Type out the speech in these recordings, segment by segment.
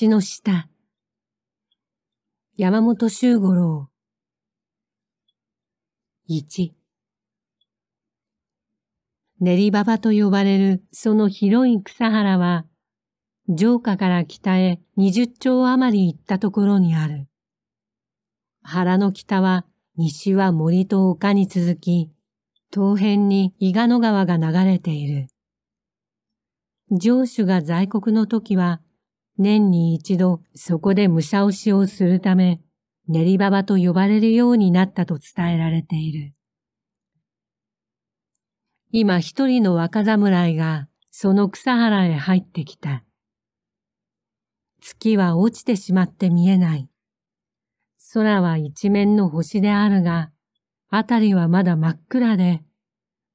橋の下。山本周五郎。1。練馬場と呼ばれるその広い草原は、城下から北へ20丁余り行ったところにある。原の北は西は森と丘に続き、東辺に伊賀野川が流れている。城主が在国の時は、年に一度そこで武者押しをするため、練馬場と呼ばれるようになったと伝えられている。今一人の若侍がその草原へ入ってきた。月は落ちてしまって見えない。空は一面の星であるが、あたりはまだ真っ暗で、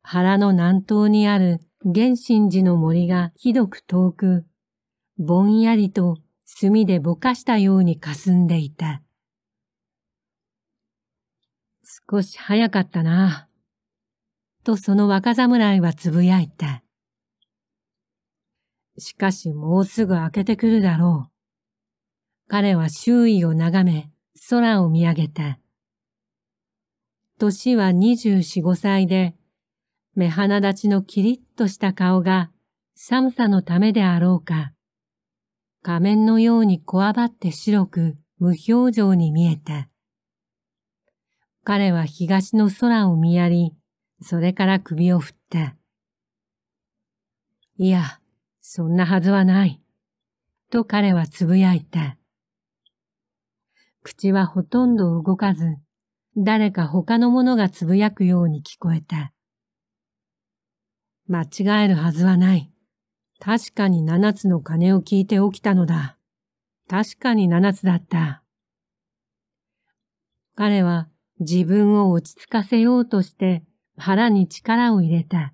原の南東にある原神寺の森がひどく遠く、ぼんやりと墨でぼかしたように霞んでいた。少し早かったな。とその若侍はつぶやいた。しかしもうすぐ明けてくるだろう。彼は周囲を眺め、空を見上げた。年は二十四五歳で、目鼻立ちのキリッとした顔が寒さのためであろうか、仮面のようにこわばって白く無表情に見えた。彼は東の空を見やり、それから首を振った。いや、そんなはずはない。と彼はつぶやいた。口はほとんど動かず、誰か他の者がつぶやくように聞こえた。間違えるはずはない。確かに七つの鐘を聞いて起きたのだ。確かに七つだった。彼は自分を落ち着かせようとして腹に力を入れた。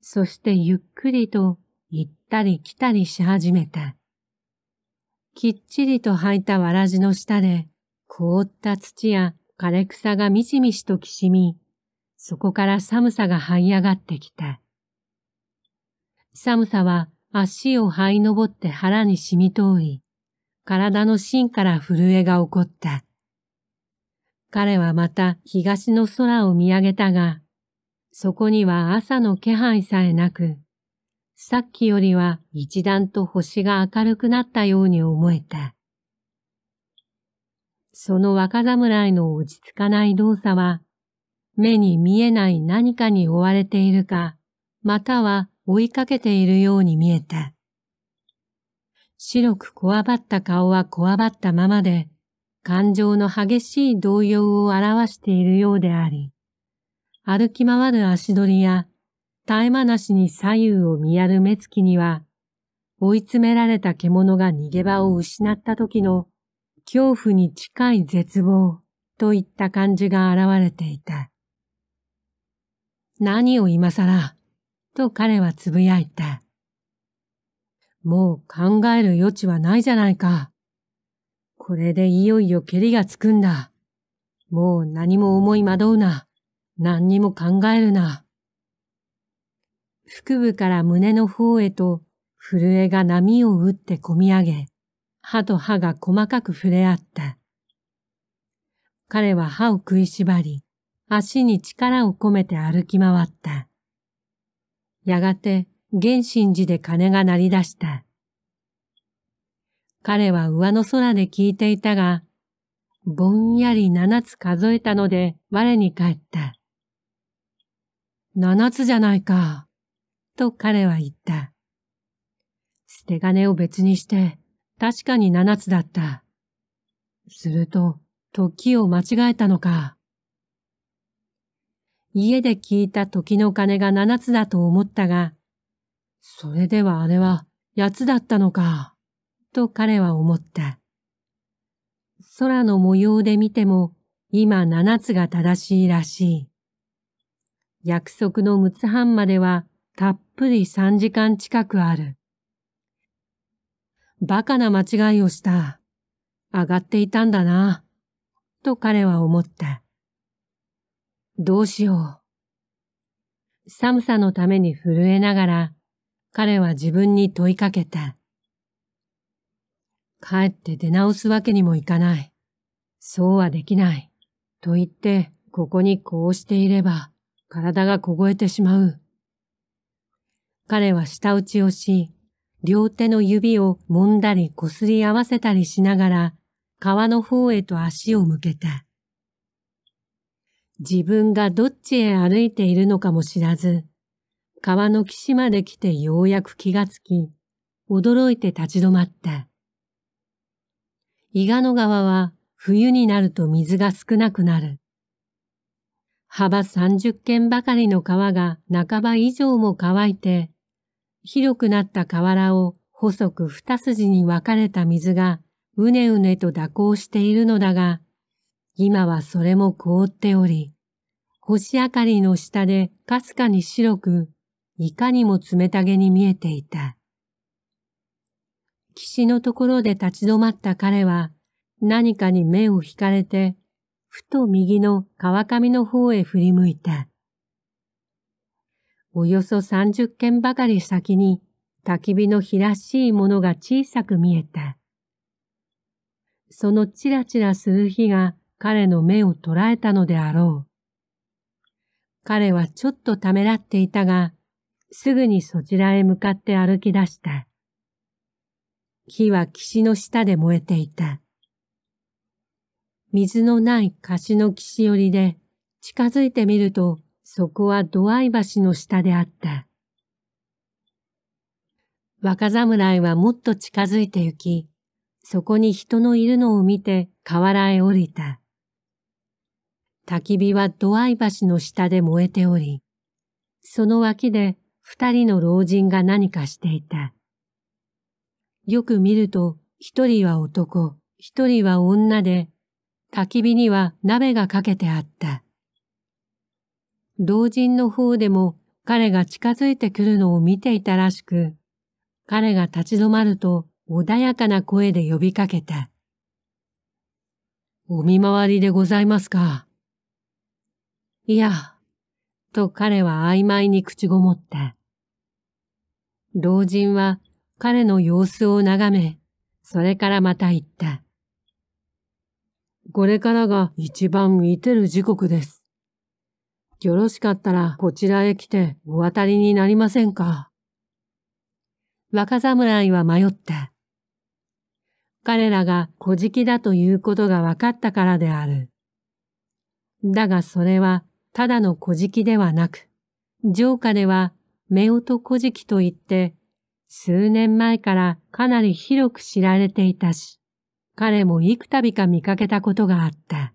そしてゆっくりと行ったり来たりし始めた。きっちりと履いたわらじの下で凍った土や枯れ草がみじみしときしみ、そこから寒さが這い上がってきた。寒さは足を這い登って腹に染み通り、体の芯から震えが起こった。彼はまた東の空を見上げたが、そこには朝の気配さえなく、さっきよりは一段と星が明るくなったように思えた。その若侍の落ち着かない動作は、目に見えない何かに追われているか、または追いかけているように見えた。白くこわばった顔はこわばったままで、感情の激しい動揺を表しているようであり、歩き回る足取りや、絶え間なしに左右を見やる目つきには、追い詰められた獣が逃げ場を失った時の恐怖に近い絶望といった感じが現れていた。何を今更、と彼はつぶやいた。もう考える余地はないじゃないか。これでいよいよ蹴りがつくんだ。もう何も思い惑うな。何にも考えるな。腹部から胸の方へと震えが波を打って込み上げ、歯と歯が細かく触れ合った。彼は歯を食いしばり、足に力を込めて歩き回った。やがて原神寺で鐘が鳴り出した。彼は上の空で聞いていたが、ぼんやり七つ数えたので我に返った。七つじゃないか、と彼は言った。捨て金を別にして、確かに七つだった。すると、時を間違えたのか。家で聞いた時の鐘が七つだと思ったが、それではあれは八つだったのか、と彼は思った。空の模様で見ても、今七つが正しいらしい。約束の六つ半まではたっぷり三時間近くある。バカな間違いをした。上がっていたんだな、と彼は思った。どうしよう。寒さのために震えながら、彼は自分に問いかけた。帰って出直すわけにもいかない。そうはできない。と言って、ここにこうしていれば、体が凍えてしまう。彼は舌打ちをし、両手の指を揉んだり擦り合わせたりしながら、川の方へと足を向けた。自分がどっちへ歩いているのかも知らず、川の岸まで来てようやく気がつき、驚いて立ち止まった。伊賀の川は冬になると水が少なくなる。幅30軒ばかりの川が半ば以上も乾いて、広くなった河原を細く二筋に分かれた水がうねうねと蛇行しているのだが、今はそれも凍っており、星明かりの下でかすかに白く、いかにも冷たげに見えていた。岸のところで立ち止まった彼は、何かに目を引かれて、ふと右の川上の方へ振り向いた。およそ三十軒ばかり先に、焚き火の火らしいものが小さく見えた。そのちらちらする火が、彼の目を捉えたのであろう。彼はちょっとためらっていたが、すぐにそちらへ向かって歩き出した。火は岸の下で燃えていた。水のない貸しの岸寄りで近づいてみると、そこは土合橋の下であった。若侍はもっと近づいて行き、そこに人のいるのを見て河原へ降りた。焚き火は土合橋の下で燃えており、その脇で二人の老人が何かしていた。よく見ると、一人は男、一人は女で、焚き火には鍋がかけてあった。老人の方でも彼が近づいてくるのを見ていたらしく、彼が立ち止まると穏やかな声で呼びかけた。お見回りでございますか。いや、と彼は曖昧に口ごもった。老人は彼の様子を眺め、それからまた言った。これからが一番見てる時刻です。よろしかったらこちらへ来てお渡りになりませんか若侍は迷った。彼らが小敷だということが分かったからである。だがそれはただの小敷ではなく、城下では夫婦小敷といって、数年前からかなり広く知られていたし、彼も幾度か見かけたことがあった。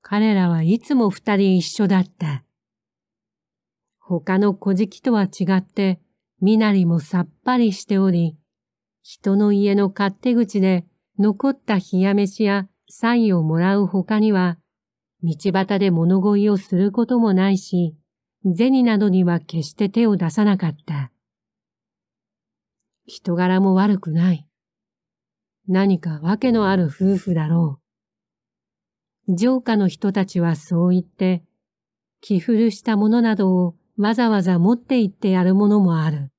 彼らはいつも二人一緒だった。他の小敷とは違って、身なりもさっぱりしており、人の家の勝手口で残った冷や飯やサイをもらう他には、道端で物乞いをすることもないし、銭などには決して手を出さなかった。人柄も悪くない。何か訳のある夫婦だろう。城下の人たちはそう言って、着古したものなどをわざわざ持って行ってやるものもある、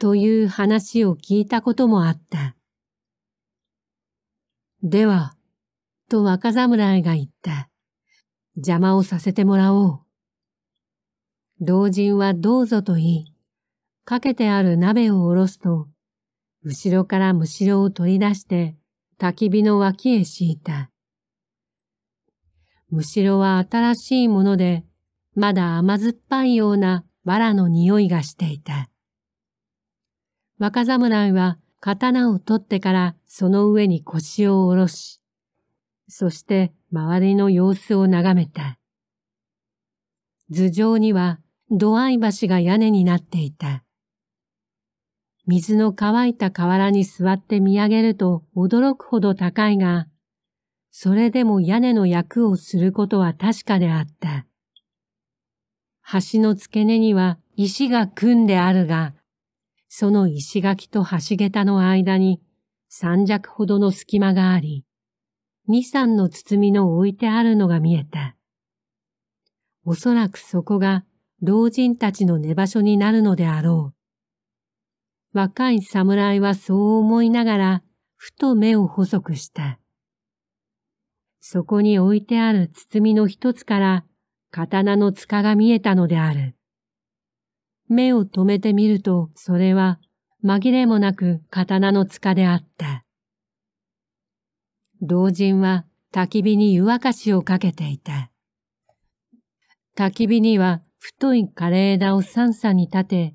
という話を聞いたこともあった。では、と若侍が言った。邪魔をさせてもらおう。同人はどうぞと言い、かけてある鍋をおろすと、後ろからむしろを取り出して焚き火の脇へ敷いた。むしろは新しいもので、まだ甘酸っぱいような藁の匂いがしていた。若侍は刀を取ってからその上に腰を下ろし、そして周りの様子を眺めた。頭上には土合橋が屋根になっていた。水の乾いた河原に座って見上げると驚くほど高いが、それでも屋根の役をすることは確かであった。橋の付け根には石が組んであるが、その石垣と橋桁の間に三尺ほどの隙間があり、二三の包みの置いてあるのが見えた。おそらくそこが老人たちの寝場所になるのであろう。若い侍はそう思いながら、ふと目を細くした。そこに置いてある包みの一つから刀の塚が見えたのである。目を止めてみると、それは紛れもなく刀の塚であった。老人は焚き火に湯沸かしをかけていた。焚き火には太い枯れ枝を三々に立て、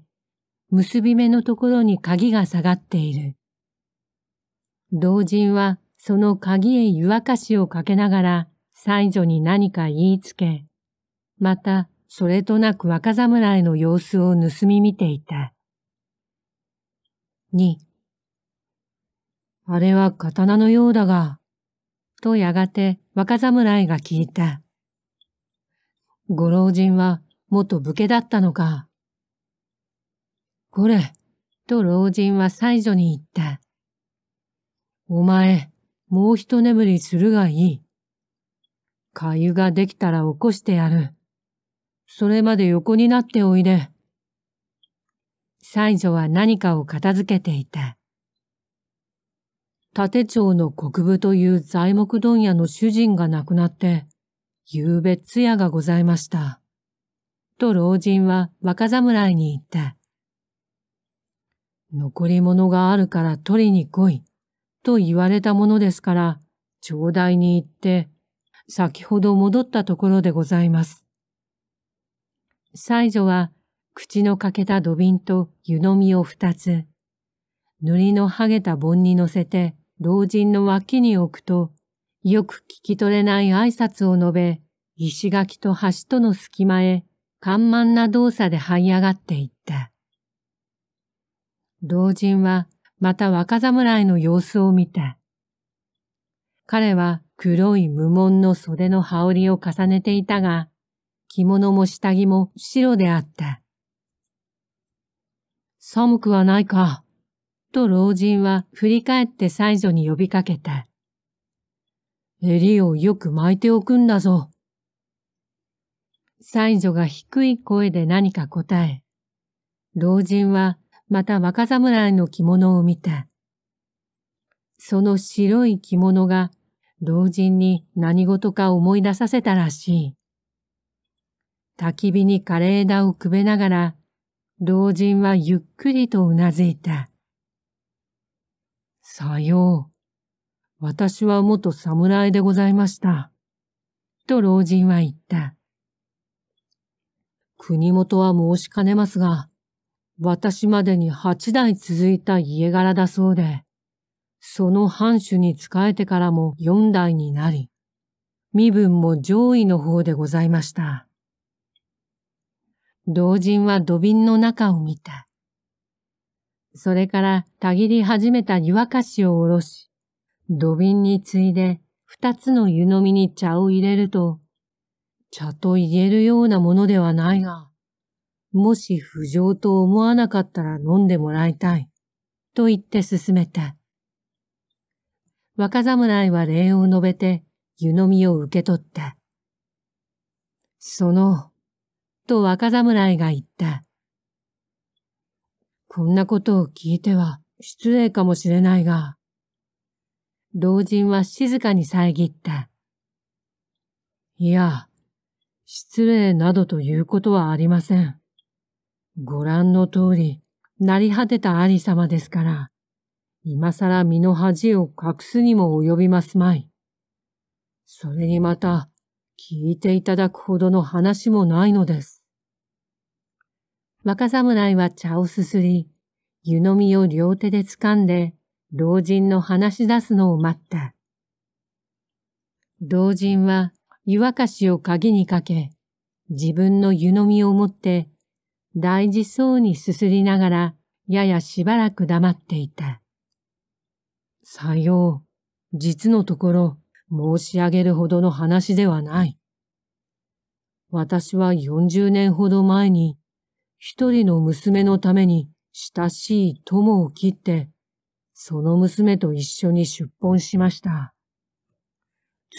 結び目のところに鍵が下がっている。老人はその鍵へ湯沸かしをかけながら、最女に何か言いつけ、また、それとなく若侍の様子を盗み見ていた。二。あれは刀のようだが、とやがて若侍が聞いた。ご老人は元武家だったのか。これ、と老人は最女に言った。お前、もう一眠りするがいい。かゆができたら起こしてやる。それまで横になっておいで。最女は何かを片付けていた。盾町の国部という材木問屋の主人が亡くなって、夕べ通夜がございました。と老人は若侍に言った。残り物があるから取りに来い、と言われたものですから、頂戴に行って、先ほど戻ったところでございます。最女は、口の欠けた土瓶と湯飲みを二つ、塗りの剥げた盆に乗せて、老人の脇に置くと、よく聞き取れない挨拶を述べ、石垣と橋との隙間へ、緩慢な動作で這い上がっていった。老人は、また若侍の様子を見た。彼は黒い無紋の袖の羽織を重ねていたが、着物も下着も白であった。寒くはないかと老人は振り返って最女に呼びかけた。襟をよく巻いておくんだぞ。最女が低い声で何か答え、老人はまた若侍の着物を見た。その白い着物が老人に何事か思い出させたらしい。焚き火に枯れ枝をくべながら、老人はゆっくりとうなずいた。さよう。私は元侍でございました。と老人は言った。国元は申しかねますが、私までに八代続いた家柄だそうで、その藩主に仕えてからも四代になり、身分も上位の方でございました。老人は土瓶の中を見た。それからたぎり始めた湯沸かしをおろし、土瓶に次いで二つの湯飲みに茶を入れると、茶と言えるようなものではないが、もし不浄と思わなかったら飲んでもらいたい、と言って進めた。若侍は礼を述べて湯飲みを受け取った。その、と若侍が言った。こんなことを聞いては失礼かもしれないが、老人は静かに遮った。いや、失礼などということはありません。ご覧の通り、なり果てた兄様ですから、今更身の恥を隠すにも及びますまい。それにまた、聞いていただくほどの話もないのです。若侍は茶をすすり、湯飲みを両手で掴んで、老人の話し出すのを待った。老人は湯沸かしを鍵にかけ、自分の湯飲みを持って、大事そうにすすりながら、ややしばらく黙っていた。さよう、実のところ、申し上げるほどの話ではない。私は四十年ほど前に一人の娘のために親しい友を切って、その娘と一緒に出奔しました。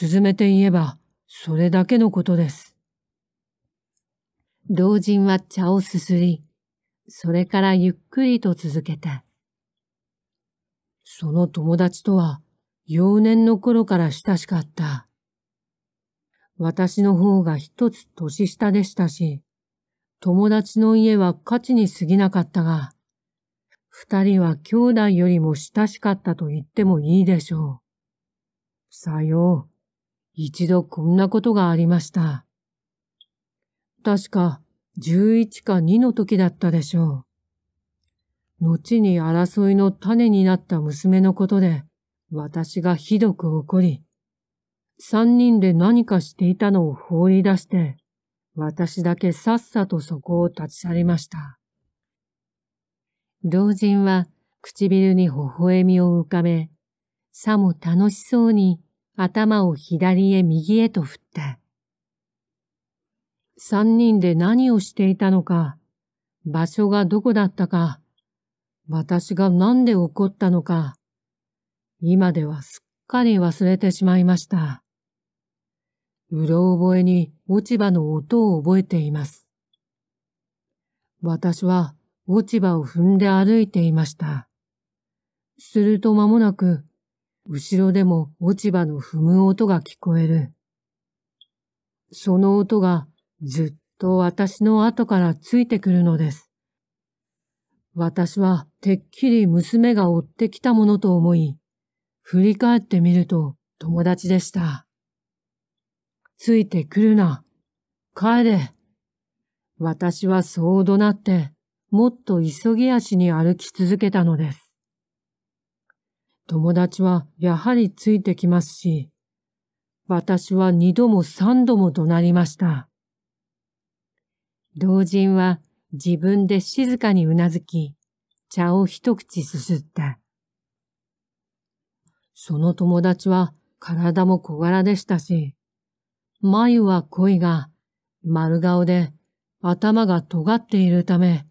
続めて言えば、それだけのことです。老人は茶をすすり、それからゆっくりと続けた。その友達とは、幼年の頃から親しかった。私の方が一つ年下でしたし、友達の家は価値に過ぎなかったが、二人は兄弟よりも親しかったと言ってもいいでしょう。さよう。一度こんなことがありました。確か、十一か二の時だったでしょう。後に争いの種になった娘のことで、私がひどく怒り、三人で何かしていたのを放り出して、私だけさっさとそこを立ち去りました。老人は唇に微笑みを浮かべ、さも楽しそうに頭を左へ右へと振った。三人で何をしていたのか、場所がどこだったか、私が何で怒ったのか、今ではすっかり忘れてしまいました。うろ覚えに落ち葉の音を覚えています。私は落ち葉を踏んで歩いていました。すると間もなく、後ろでも落ち葉の踏む音が聞こえる。その音がずっと私の後からついてくるのです。私はてっきり娘が追ってきたものと思い、振り返ってみると友達でした。ついてくるな。帰れ。私はそう怒鳴って、もっと急ぎ足に歩き続けたのです。友達はやはりついてきますし、私は二度も三度も怒鳴りました。老人は自分で静かにうなずき、茶を一口すすった。その友達は体も小柄でしたし、眉は濃いが、丸顔で頭が尖っているため、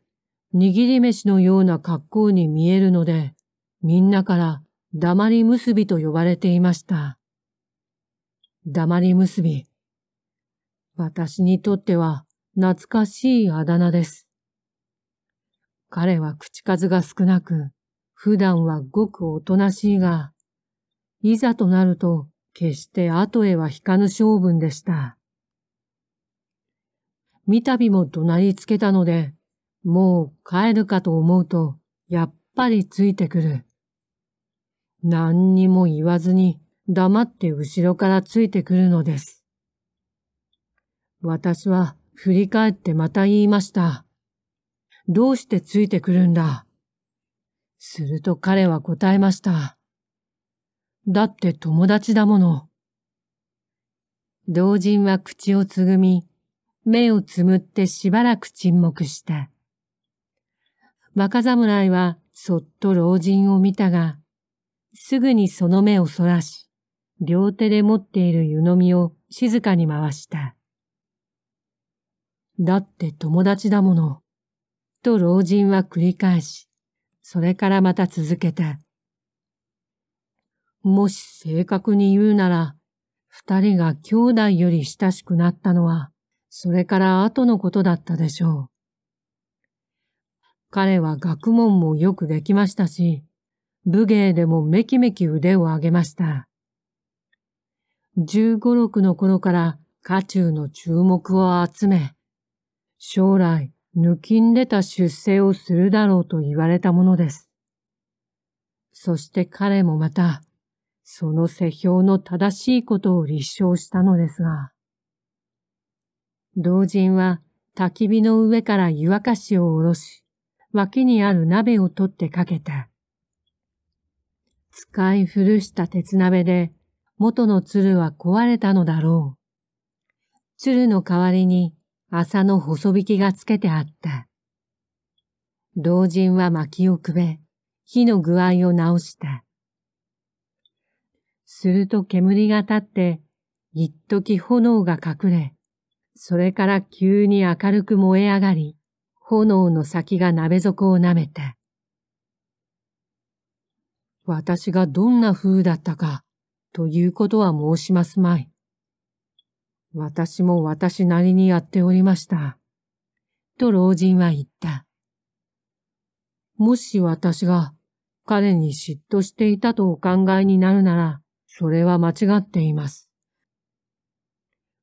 握り飯のような格好に見えるので、みんなから黙り結びと呼ばれていました。黙り結び。私にとっては懐かしいあだ名です。彼は口数が少なく、普段はごくおとなしいが、いざとなると決して後へは引かぬ性分でした。三度も怒鳴りつけたので、もう帰るかと思うと、やっぱりついてくる。何にも言わずに黙って後ろからついてくるのです。私は振り返ってまた言いました。どうしてついてくるんだすると彼は答えました。だって友達だもの。同人は口をつぐみ、目をつむってしばらく沈黙した。若侍はそっと老人を見たが、すぐにその目をそらし、両手で持っている湯飲みを静かに回した。だって友達だもの。と老人は繰り返し、それからまた続けた。もし正確に言うなら、二人が兄弟より親しくなったのは、それから後のことだったでしょう。彼は学問もよくできましたし、武芸でもめきめき腕を上げました。十五六の頃から家中の注目を集め、将来抜きんでた出世をするだろうと言われたものです。そして彼もまた、その世評の正しいことを立証したのですが、老人は焚き火の上から湯沸かしを下ろし、脇にある鍋を取ってかけた。使い古した鉄鍋で元の鶴は壊れたのだろう。鶴の代わりに麻の細引きがつけてあった。老人は薪をくべ、火の具合を直した。すると煙が立って、一時炎が隠れ、それから急に明るく燃え上がり、炎の先が鍋底を舐めて。私がどんな風だったか、ということは申しますまい。私も私なりにやっておりました。と老人は言った。もし私が彼に嫉妬していたとお考えになるなら、それは間違っています。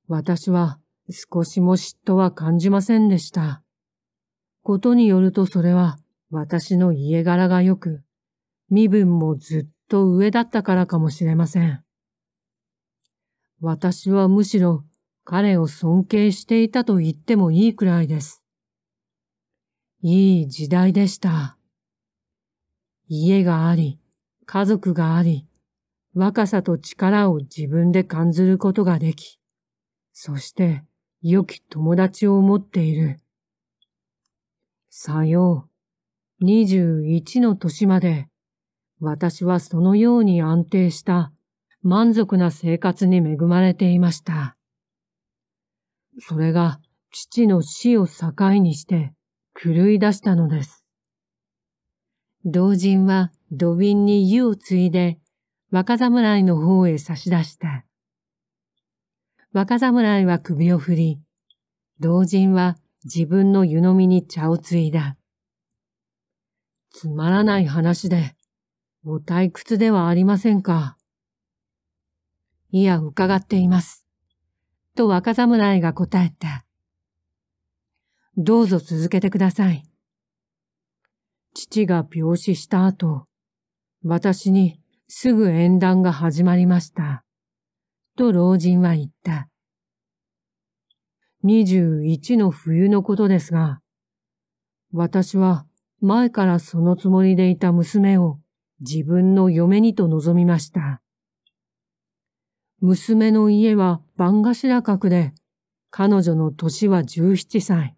私は少しも嫉妬は感じませんでした。ことによるとそれは私の家柄が良く、身分もずっと上だったからかもしれません。私はむしろ彼を尊敬していたと言ってもいいくらいです。いい時代でした。家があり、家族があり、若さと力を自分で感じることができ、そして良き友達を持っている。さよう、21の年まで、私はそのように安定した満足な生活に恵まれていました。それが父の死を境にして狂い出したのです。同人は土瓶に湯を継いで若侍の方へ差し出した。若侍は首を振り、同人は自分の湯飲みに茶をついだ。つまらない話で、お退屈ではありませんか。いや、伺っています。と若侍が答えた。どうぞ続けてください。父が病死した後、私にすぐ縁談が始まりました。と老人は言った。21の冬のことですが、私は前からそのつもりでいた娘を自分の嫁にと望みました。娘の家は番頭閣で、彼女の年は17歳。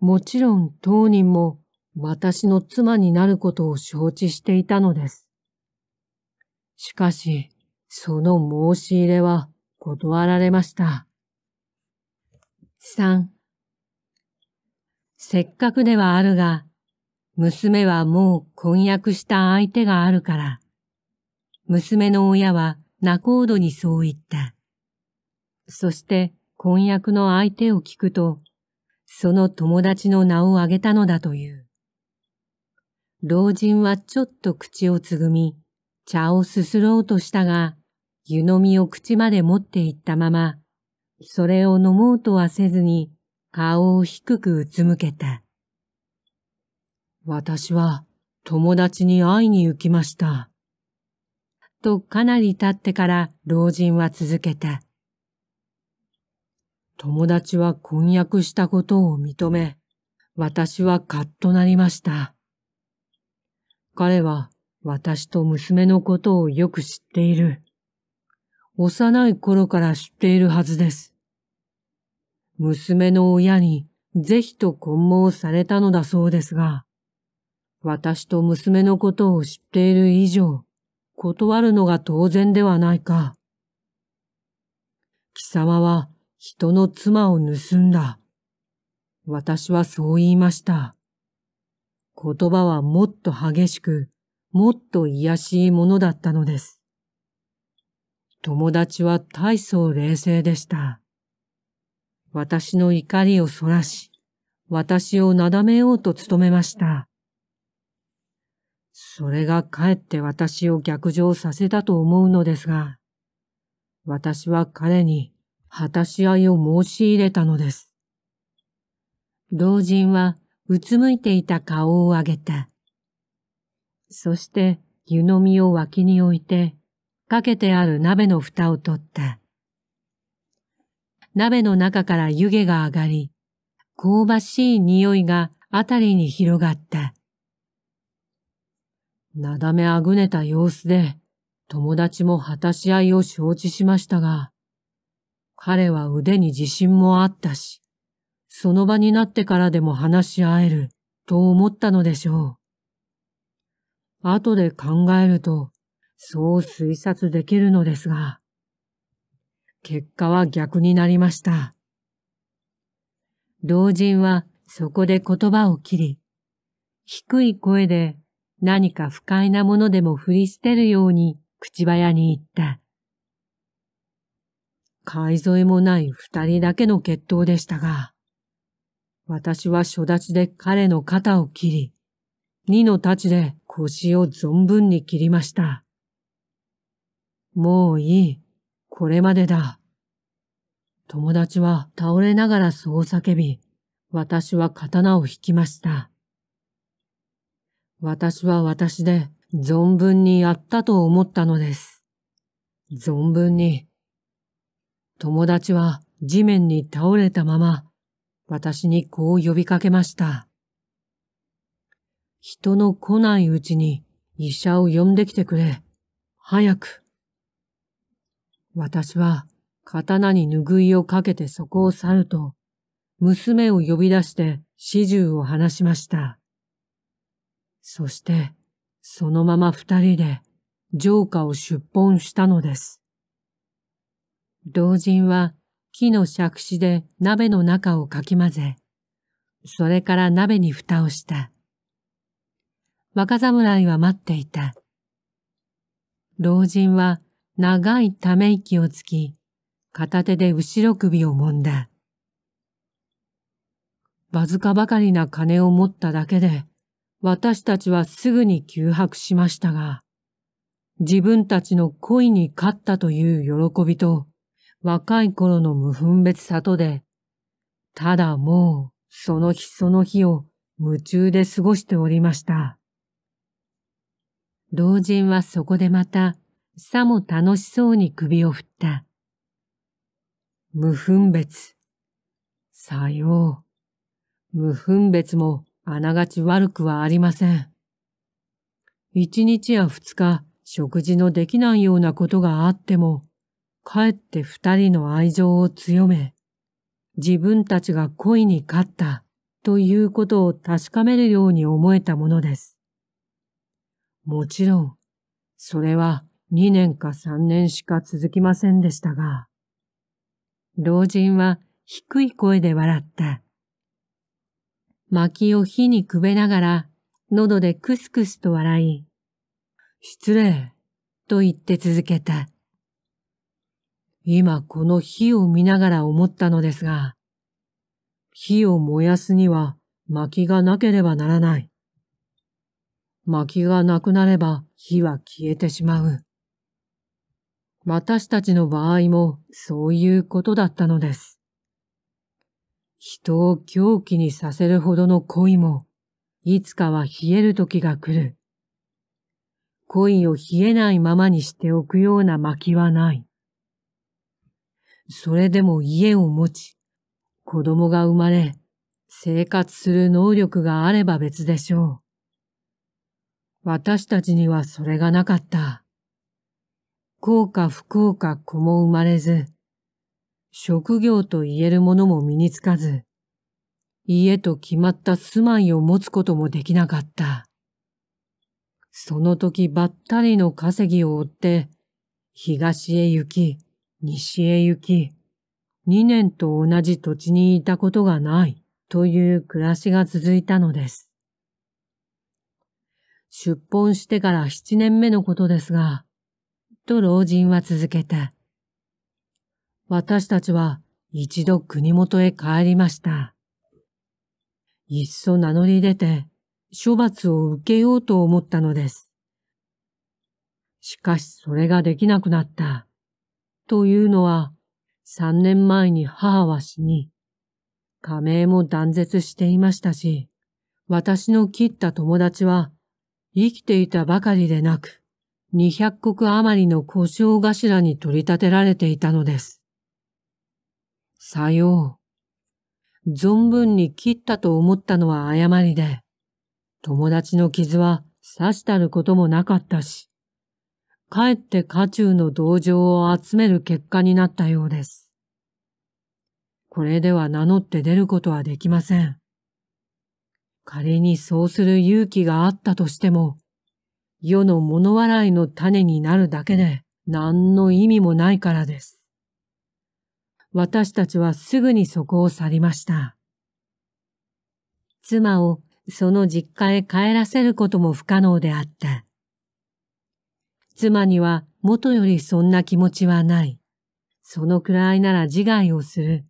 もちろん当人も私の妻になることを承知していたのです。しかし、その申し入れは断られました。3. せっかくではあるが、娘はもう婚約した相手があるから、娘の親は仲人にそう言った。そして婚約の相手を聞くと、その友達の名を挙げたのだという。老人はちょっと口をつぐみ、茶をすすろうとしたが、湯飲みを口まで持っていったまま、それを飲もうとはせずに顔を低くうつむけた。私は友達に会いに行きました。とかなり経ってから老人は続けた。友達は婚約したことを認め、私はカッとなりました。彼は私と娘のことをよく知っている。幼い頃から知っているはずです。娘の親にぜひと懇毛されたのだそうですが、私と娘のことを知っている以上、断るのが当然ではないか。貴様は人の妻を盗んだ。私はそう言いました。言葉はもっと激しく、もっと癒しいものだったのです。友達は大層冷静でした。私の怒りをそらし、私をなだめようと努めました。それがかえって私を逆上させたと思うのですが、私は彼に果たし合いを申し入れたのです。老人はうつむいていた顔を上げて、そして湯飲みを脇に置いて、かけてある鍋の蓋を取った。鍋の中から湯気が上がり、香ばしい匂いがあたりに広がった。なだめあぐねた様子で、友達も果たし合いを承知しましたが、彼は腕に自信もあったし、その場になってからでも話し合えると思ったのでしょう。後で考えると、そう推察できるのですが、結果は逆になりました。老人はそこで言葉を切り、低い声で何か不快なものでも振り捨てるように口早に言った。海沿いもない二人だけの決闘でしたが、私は初立ちで彼の肩を切り、二の立ちで腰を存分に切りました。もういい。これまでだ。友達は倒れながらそう叫び、私は刀を引きました。私は私で存分にやったと思ったのです。存分に。友達は地面に倒れたまま、私にこう呼びかけました。人の来ないうちに医者を呼んできてくれ。早く。私は刀に拭いをかけてそこを去ると、娘を呼び出して始終を話しました。そして、そのまま二人で城下を出奔したのです。老人は木の杓子で鍋の中をかき混ぜ、それから鍋に蓋をした。若侍は待っていた。老人は長いため息をつき、片手で後ろ首を揉んだ。わずかばかりな金を持っただけで、私たちはすぐに休泊しましたが、自分たちの恋に勝ったという喜びと、若い頃の無分別さとで、ただもう、その日その日を夢中で過ごしておりました。老人はそこでまた、さも楽しそうに首を振った。無分別。さよう。無分別もあながち悪くはありません。一日や二日、食事のできないようなことがあっても、かえって二人の愛情を強め、自分たちが恋に勝ったということを確かめるように思えたものです。もちろん、それは2年か3年しか続きませんでしたが、老人は低い声で笑った。薪を火にくべながら、喉でクスクスと笑い、失礼、と言って続けた。今この火を見ながら思ったのですが、火を燃やすには薪がなければならない。薪がなくなれば火は消えてしまう。私たちの場合もそういうことだったのです。人を狂気にさせるほどの恋も、いつかは冷える時が来る。恋を冷えないままにしておくような薪はない。それでも家を持ち、子供が生まれ、生活する能力があれば別でしょう。私たちにはそれがなかった。幸か不幸か子も生まれず、職業と言えるものも身につかず、家と決まった住まいを持つこともできなかった。その時ばったりの稼ぎを追って、東へ行き、西へ行き、二年と同じ土地にいたことがないという暮らしが続いたのです。出奔してから七年目のことですが、と老人は続けて、私たちは一度国元へ帰りました。いっそ名乗り出て、処罰を受けようと思ったのです。しかしそれができなくなった。というのは、三年前に母は死に、加盟も断絶していましたし、私の切った友達は生きていたばかりでなく、200国余りの故障頭に取り立てられていたのです。さよう。存分に切ったと思ったのは誤りで、友達の傷は刺したることもなかったし、かえって家中の同情を集める結果になったようです。これでは名乗って出ることはできません。彼にそうする勇気があったとしても、世の物笑いの種になるだけで何の意味もないからです。私たちはすぐにそこを去りました。妻をその実家へ帰らせることも不可能であった。妻には元よりそんな気持ちはない。そのくらいなら自害をする。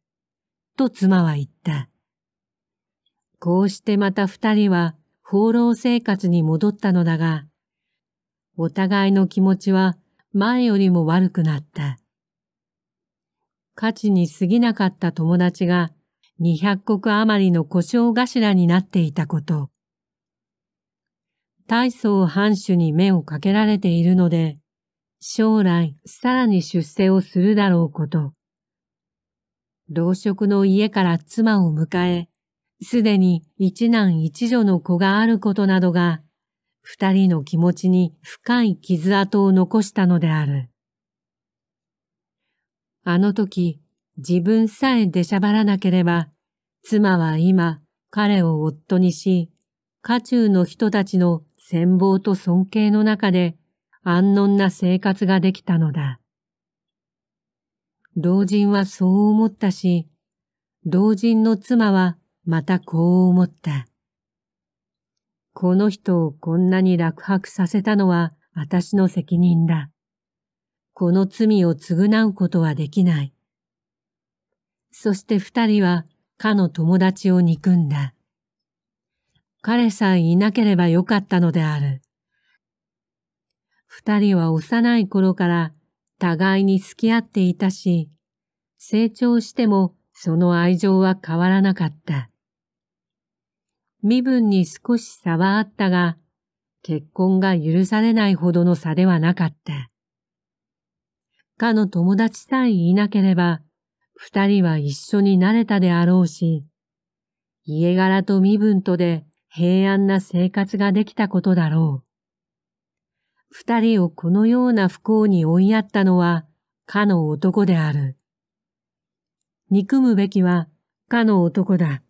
と妻は言っこうしてまた二人は放浪生活に戻ったのだが、お互いの気持ちは前よりも悪くなった。価値に過ぎなかった友達が200国余りの故障頭になっていたこと。大層藩主に目をかけられているので、将来さらに出世をするだろうこと。老職の家から妻を迎え、すでに一男一女の子があることなどが、二人の気持ちに深い傷跡を残したのである。あの時、自分さえ出しゃばらなければ、妻は今、彼を夫にし、家中の人たちの羨望と尊敬の中で、安穏な生活ができたのだ。老人はそう思ったし、老人の妻はまたこう思った。この人をこんなに落泊させたのは私の責任だ。この罪を償うことはできない。そして二人はかの友達を憎んだ。彼さえいなければよかったのである。二人は幼い頃から互いに付き合っていたし、成長してもその愛情は変わらなかった。身分に少し差はあったが、結婚が許されないほどの差ではなかった。かの友達さえいなければ、二人は一緒になれたであろうし、家柄と身分とで平安な生活ができたことだろう。二人をこのような不幸に追いやったのは、かの男である。憎むべきは、かの男だ。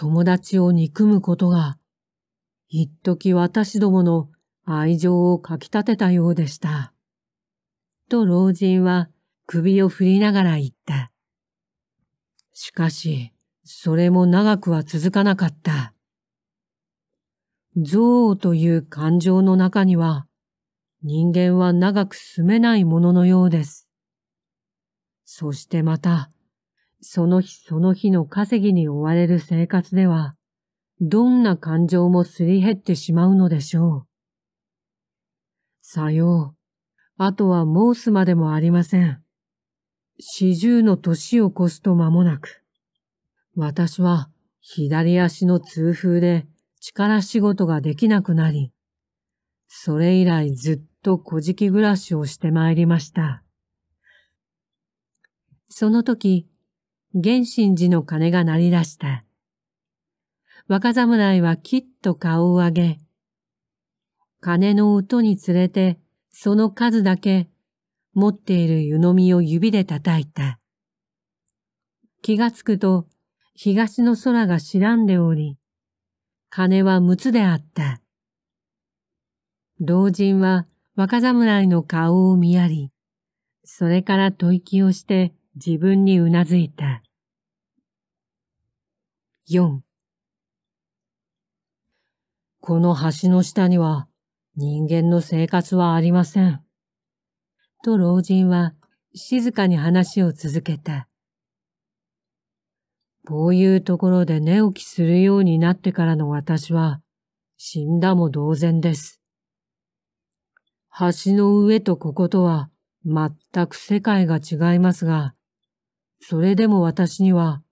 友達を憎むことが、一時私どもの愛情をかき立てたようでした。と老人は首を振りながら言った。しかし、それも長くは続かなかった。憎悪という感情の中には、人間は長く住めないもののようです。そしてまた、その日その日の稼ぎに追われる生活では、どんな感情もすり減ってしまうのでしょう。さよう。あとは申すまでもありません。四十の年を越すと間もなく。私は左足の痛風で力仕事ができなくなり、それ以来ずっと小じき暮らしをしてまいりました。その時、原神寺の鐘が鳴り出した。若侍はきっと顔を上げ、鐘の音につれて、その数だけ、持っている湯飲みを指で叩いた。気がつくと、東の空が白んでおり、鐘は六つであった。老人は若侍の顔を見やり、それから吐息をして、自分にうなずいた。四。この橋の下には人間の生活はありません。と老人は静かに話を続けた。こういうところで寝起きするようになってからの私は死んだも同然です。橋の上とこことは全く世界が違いますが、それでも私には、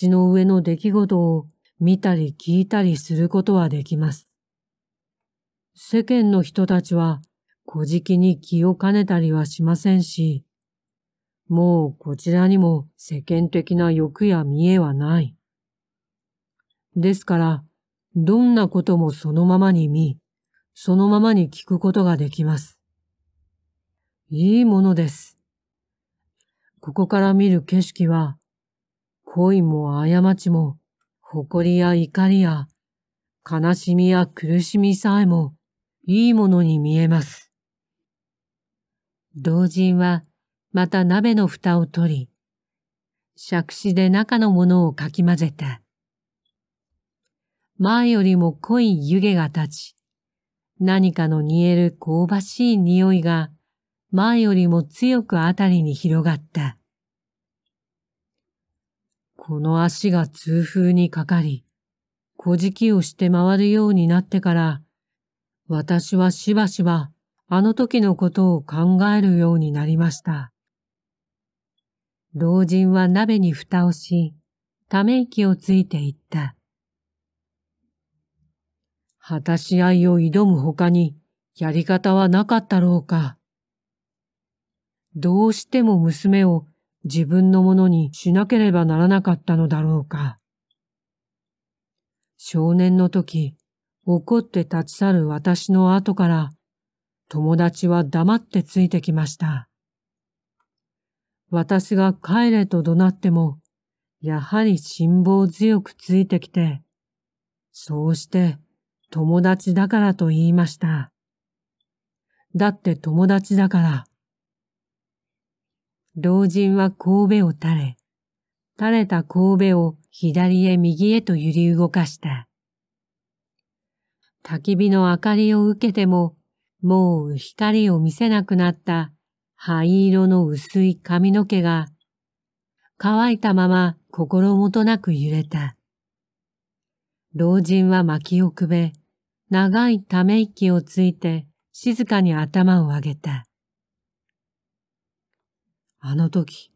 橋の上の出来事を見たり聞いたりすることはできます。世間の人たちは、こじに気を兼ねたりはしませんし、もうこちらにも世間的な欲や見栄はない。ですから、どんなこともそのままに見、そのままに聞くことができます。いいものです。ここから見る景色は、恋も過ちも、誇りや怒りや、悲しみや苦しみさえも、いいものに見えます。同人は、また鍋の蓋を取り、杓子で中のものをかき混ぜた。前よりも濃い湯気が立ち、何かの煮える香ばしい匂いが前よりも強くあたりに広がった。この足が痛風にかかり、小じをして回るようになってから、私はしばしばあの時のことを考えるようになりました。老人は鍋に蓋をし、ため息をついていった。果たし合いを挑む他にやり方はなかったろうか。どうしても娘を自分のものにしなければならなかったのだろうか。少年の時、怒って立ち去る私の後から、友達は黙ってついてきました。私が帰れと怒鳴っても、やはり辛抱強くついてきて、そうして友達だからと言いました。だって友達だから、老人は神戸を垂れ、垂れた神戸を左へ右へと揺り動かした。焚き火の明かりを受けても、もう光を見せなくなった灰色の薄い髪の毛が、乾いたまま心もとなく揺れた。老人は薪をくべ、長いため息をついて静かに頭を上げた。あの時、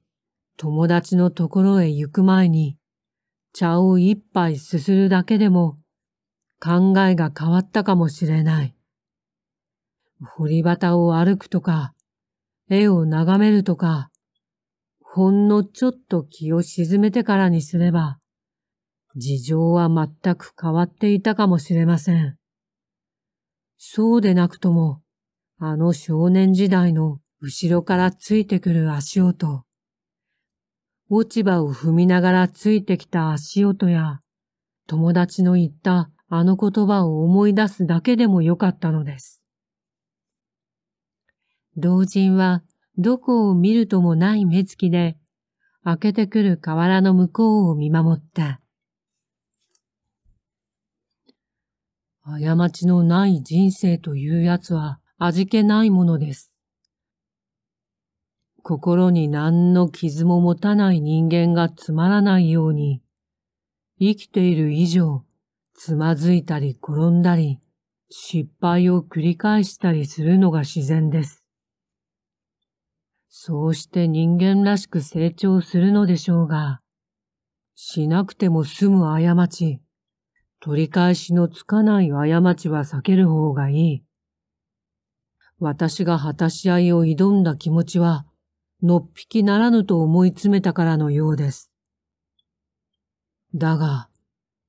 友達のところへ行く前に、茶を一杯すするだけでも、考えが変わったかもしれない。堀端を歩くとか、絵を眺めるとか、ほんのちょっと気を沈めてからにすれば、事情は全く変わっていたかもしれません。そうでなくとも、あの少年時代の後ろからついてくる足音、落ち葉を踏みながらついてきた足音や、友達の言ったあの言葉を思い出すだけでもよかったのです。老人はどこを見るともない目つきで、開けてくる瓦の向こうを見守った。過ちのない人生というやつは味気ないものです。心に何の傷も持たない人間がつまらないように、生きている以上、つまずいたり転んだり、失敗を繰り返したりするのが自然です。そうして人間らしく成長するのでしょうが、しなくても済む過ち、取り返しのつかない過ちは避ける方がいい。私が果たし合いを挑んだ気持ちは、のっぴきならぬと思い詰めたからのようです。だが、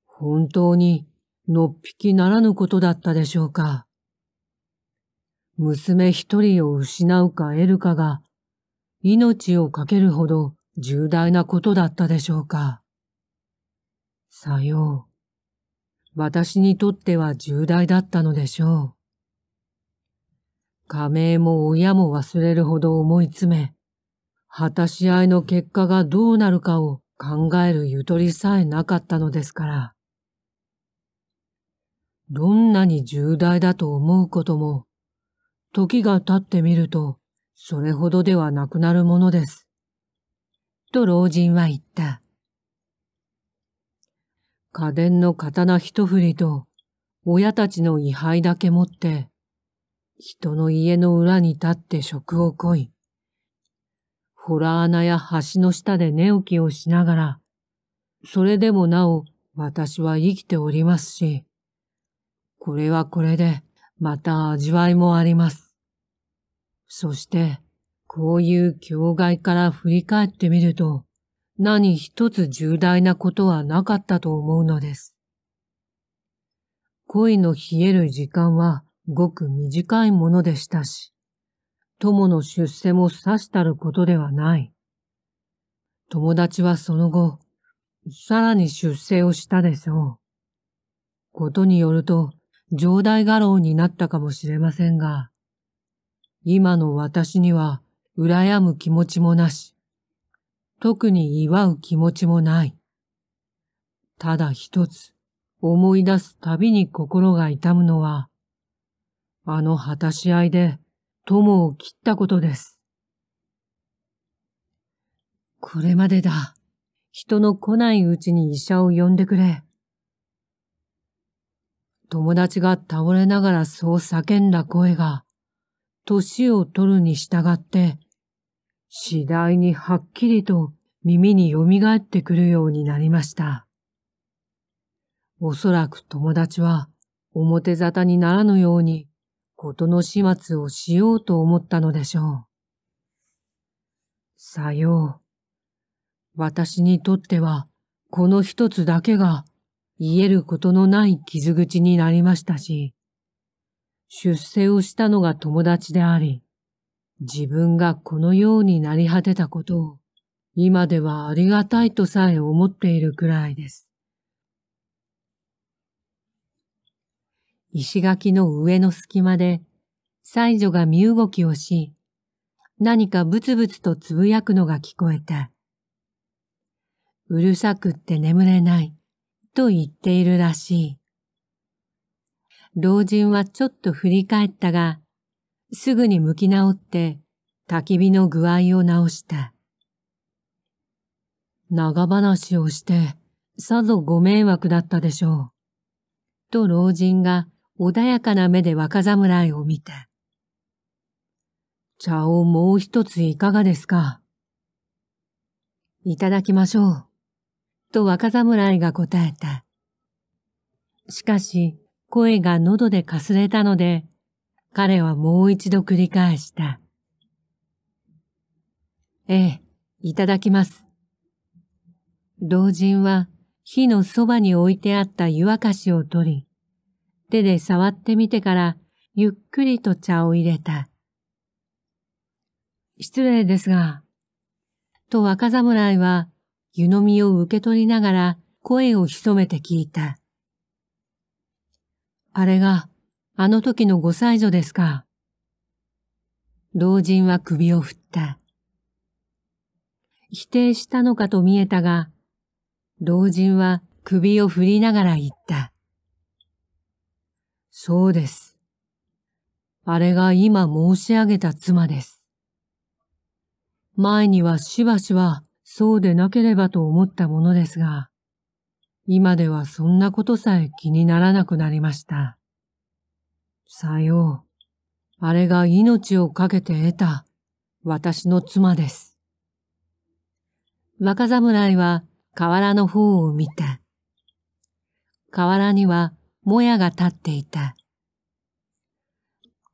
本当にのっぴきならぬことだったでしょうか。娘一人を失うか得るかが、命を懸けるほど重大なことだったでしょうか。さよう。私にとっては重大だったのでしょう。仮名も親も忘れるほど思い詰め、果たし合いの結果がどうなるかを考えるゆとりさえなかったのですから。どんなに重大だと思うことも、時が経ってみると、それほどではなくなるものです。と老人は言った。家電の刀一振りと、親たちの位牌だけ持って、人の家の裏に立って職を来い。洞穴や橋の下で寝起きをしながら、それでもなお私は生きておりますし、これはこれでまた味わいもあります。そして、こういう境外から振り返ってみると、何一つ重大なことはなかったと思うのです。恋の冷える時間はごく短いものでしたし、友の出世もさしたることではない。友達はその後、さらに出世をしたでしょう。ことによると、上代画廊になったかもしれませんが、今の私には羨む気持ちもなし、特に祝う気持ちもない。ただ一つ思い出すたびに心が痛むのは、あの果たし合いで友を切ったことです。これまでだ。人の来ないうちに医者を呼んでくれ。友達が倒れながらそう叫んだ声が、年を取るに従って、次第にはっきりと耳によみがえってくるようになりました。おそらく友達は表沙汰にならぬようにことの始末をしようと思ったのでしょう。さよう。私にとっては、この一つだけが、言えることのない傷口になりましたし、出世をしたのが友達であり、自分がこのようになり果てたことを、今ではありがたいとさえ思っているくらいです。石垣の上の隙間で、才女が身動きをし、何かブツブツとつぶやくのが聞こえた。うるさくって眠れない、と言っているらしい。老人はちょっと振り返ったが、すぐに向き直って焚き火の具合を直した。長話をして、さぞご迷惑だったでしょう。と老人が穏やかな目で若侍を見て。茶をもう一ついかがですかいただきましょう。と若侍が答えた。しかし、声が喉でかすれたので、彼はもう一度繰り返した。ええ、いただきます。老人は火のそばに置いてあった湯沸かしを取り、手で触ってみてから、ゆっくりと茶を入れた。失礼ですが、と若侍は湯飲みを受け取りながら声を潜めて聞いた。あれがあの時のご歳女ですか。老人は首を振った。否定したのかと見えたが、老人は首を振りながら言った。そうです。あれが今申し上げた妻です。前にはしばしばそうでなければと思ったものですが、今ではそんなことさえ気にならなくなりました。さよう、あれが命を懸けて得た私の妻です。若侍は河原の方を見た。河原にはもやが立っていた。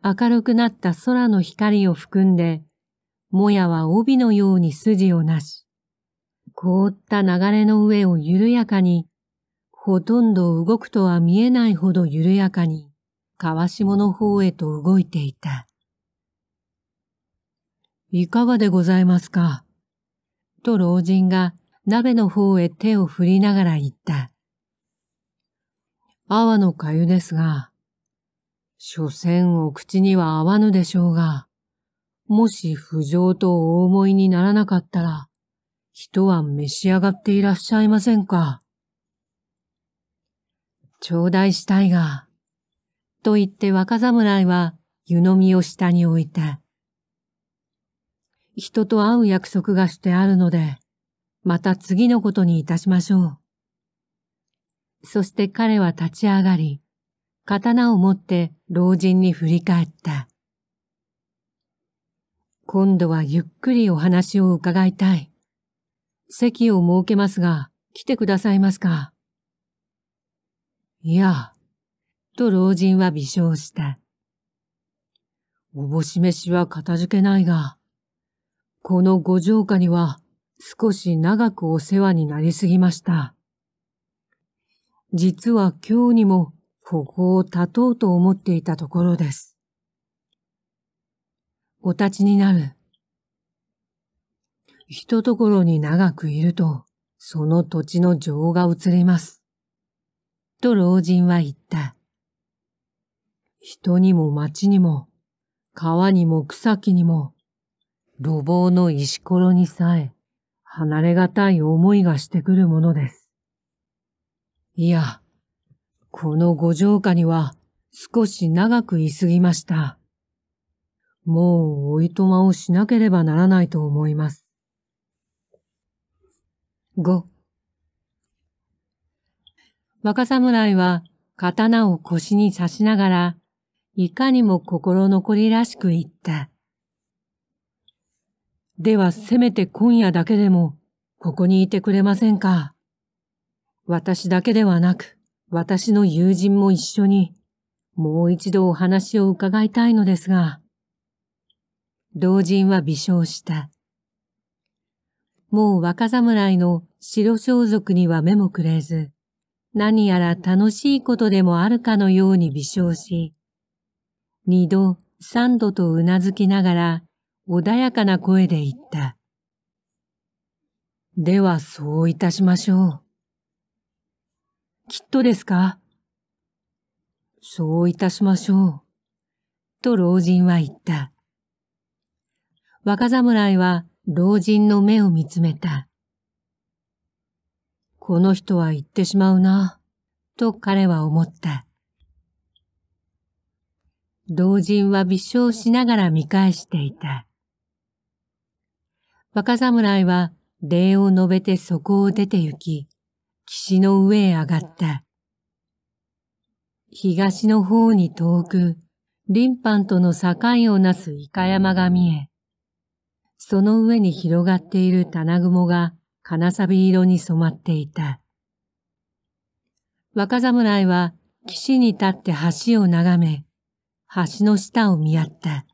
明るくなった空の光を含んで、もやは帯のように筋をなし、凍った流れの上を緩やかに、ほとんど動くとは見えないほど緩やかに、川下の方へと動いていた。いかがでございますかと老人が鍋の方へ手を振りながら言った。泡のかゆですが、所詮お口には合わぬでしょうが、もし不浄とお思いにならなかったら、人は召し上がっていらっしゃいませんか。頂戴したいが、と言って若侍は湯飲みを下に置いて、人と会う約束がしてあるので、また次のことにいたしましょう。そして彼は立ち上がり、刀を持って老人に振り返った。今度はゆっくりお話を伺いたい。席を設けますが、来てくださいますか。いや、と老人は微笑した。おぼし飯は片付けないが、この五条家には少し長くお世話になりすぎました。実は今日にもここを立とうと思っていたところです。お立ちになる。一とところに長くいると、その土地の情が移ります。と老人は言った。人にも町にも、川にも草木にも、路傍の石ころにさえ、離れがたい思いがしてくるものです。いや、この五条下には少し長く居すぎました。もうおいとまをしなければならないと思います。五。若侍は刀を腰に刺しながら、いかにも心残りらしく言った。ではせめて今夜だけでもここにいてくれませんか私だけではなく、私の友人も一緒に、もう一度お話を伺いたいのですが、老人は微笑した。もう若侍の白装束には目もくれず、何やら楽しいことでもあるかのように微笑し、二度、三度とうなずきながら、穏やかな声で言った。ではそういたしましょう。きっとですかそういたしましょう。と老人は言った。若侍は老人の目を見つめた。この人は言ってしまうな、と彼は思った。老人は微笑しながら見返していた。若侍は礼を述べてそこを出て行き、岸の上へ上がった。東の方に遠く、林藩との境をなすイカ山が見え、その上に広がっている棚雲が金錆色に染まっていた。若侍は岸に立って橋を眺め、橋の下を見合った。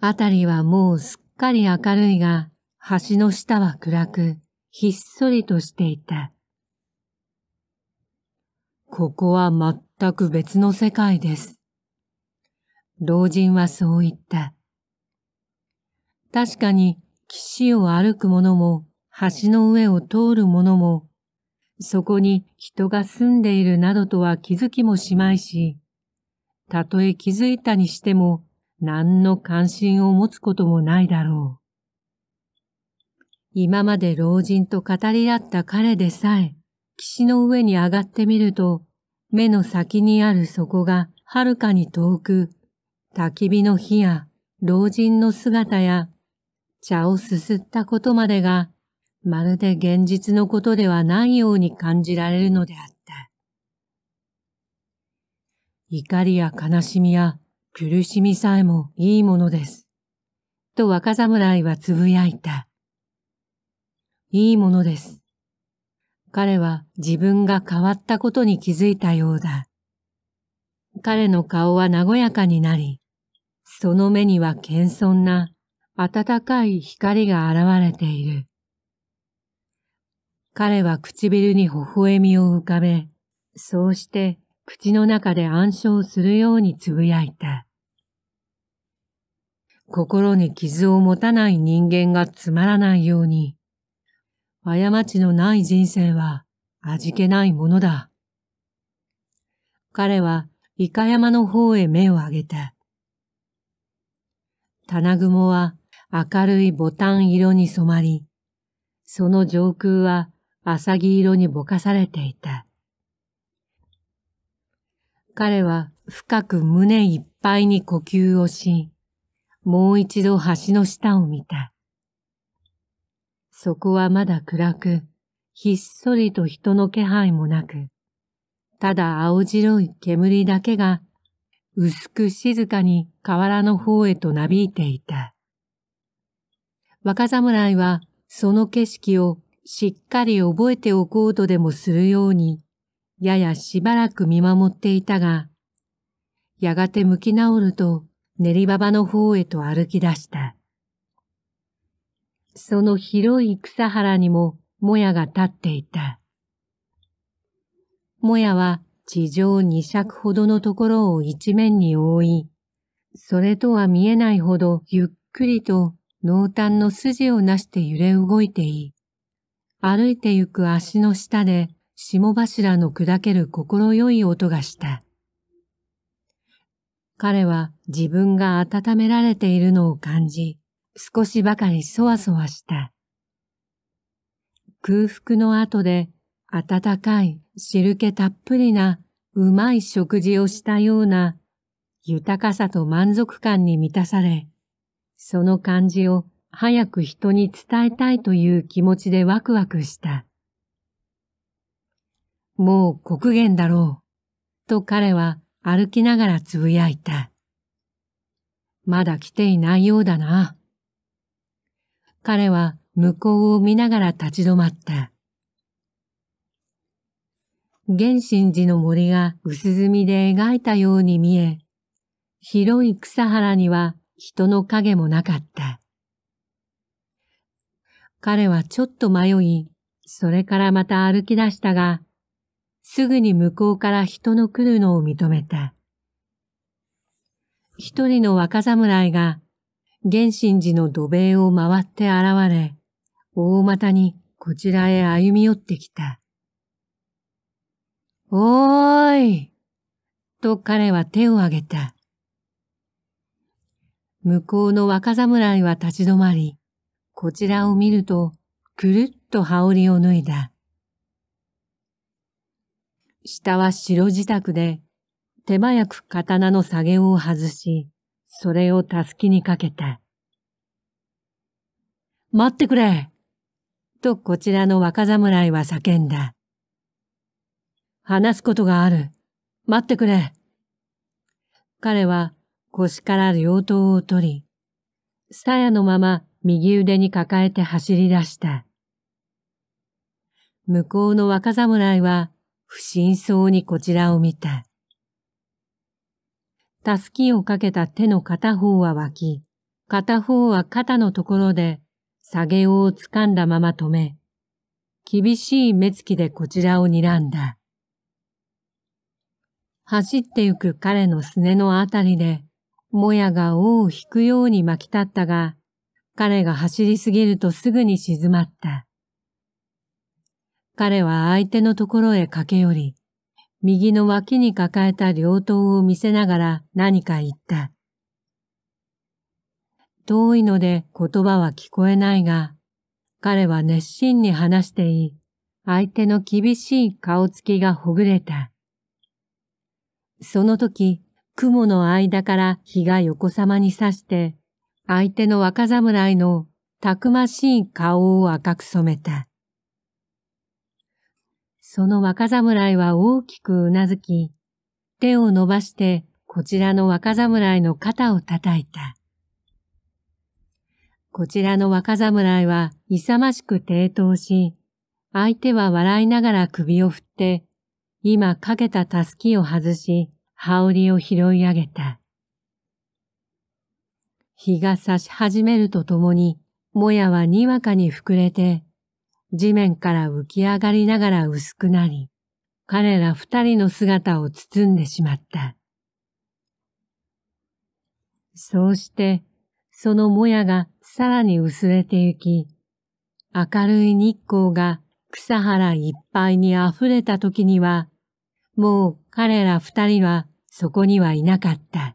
あたりはもうすっかり明るいが、橋の下は暗く、ひっそりとしていた。ここは全く別の世界です。老人はそう言った。確かに岸を歩く者も橋の上を通る者もそこに人が住んでいるなどとは気づきもしまいし、たとえ気づいたにしても何の関心を持つこともないだろう。今まで老人と語り合った彼でさえ、岸の上に上がってみると、目の先にある底がはるかに遠く、焚き火の火や老人の姿や、茶をすすったことまでが、まるで現実のことではないように感じられるのであった。怒りや悲しみや苦しみさえもいいものです。と若侍は呟いた。いいものです。彼は自分が変わったことに気づいたようだ。彼の顔は和やかになり、その目には謙遜な暖かい光が現れている。彼は唇に微笑みを浮かべ、そうして口の中で暗唱するようにつぶやいた。心に傷を持たない人間がつまらないように、過ちのない人生は味気ないものだ。彼はイカ山の方へ目を上げた。棚雲は明るいボタン色に染まり、その上空は浅木色にぼかされていた。彼は深く胸いっぱいに呼吸をし、もう一度橋の下を見た。そこはまだ暗く、ひっそりと人の気配もなく、ただ青白い煙だけが、薄く静かに河原の方へとなびいていた。若侍はその景色をしっかり覚えておこうとでもするように、ややしばらく見守っていたが、やがて向き直ると練馬場の方へと歩き出した。その広い草原にももやが立っていた。もやは地上二尺ほどのところを一面に覆い、それとは見えないほどゆっくりと濃淡の筋をなして揺れ動いていい。歩いてゆく足の下で霜柱の砕ける心よい音がした。彼は自分が温められているのを感じ、少しばかりそわそわした。空腹の後で温かい汁気たっぷりなうまい食事をしたような豊かさと満足感に満たされ、その感じを早く人に伝えたいという気持ちでワクワクした。もう黒限だろう、と彼は歩きながらつぶやいた。まだ来ていないようだな。彼は向こうを見ながら立ち止まった。原神寺の森が薄墨で描いたように見え、広い草原には人の影もなかった。彼はちょっと迷い、それからまた歩き出したが、すぐに向こうから人の来るのを認めた。一人の若侍が原神寺の土塀を回って現れ、大股にこちらへ歩み寄ってきた。おーいと彼は手を挙げた。向こうの若侍は立ち止まり、こちらを見ると、くるっと羽織を脱いだ。下は白自宅で、手早く刀の下げを外し、それをたすきにかけた。待ってくれとこちらの若侍は叫んだ。話すことがある。待ってくれ。彼は腰から両刀を取り、鞘のまま右腕に抱えて走り出した。向こうの若侍は不審そうにこちらを見た。たすきをかけた手の片方は脇、片方は肩のところで、下げを掴んだまま止め、厳しい目つきでこちらを睨んだ。走ってゆく彼のすねのあたりで、もやが尾を引くように巻き立ったが、彼が走りすぎるとすぐに静まった。彼は相手のところへ駆け寄り、右の脇に抱えた両刀を見せながら何か言った。遠いので言葉は聞こえないが、彼は熱心に話してい、相手の厳しい顔つきがほぐれた。その時、雲の間から日が横さまに差して、相手の若侍のたくましい顔を赤く染めた。その若侍は大きくうなずき、手を伸ばしてこちらの若侍の肩を叩いた。こちらの若侍は勇ましく抵当し、相手は笑いながら首を振って、今かけたたすきを外し、羽織を拾い上げた。日が差し始めるとともに、もやはにわかに膨れて、地面から浮き上がりながら薄くなり、彼ら二人の姿を包んでしまった。そうして、そのもやがさらに薄れてゆき、明るい日光が草原いっぱいに溢れた時には、もう彼ら二人はそこにはいなかった。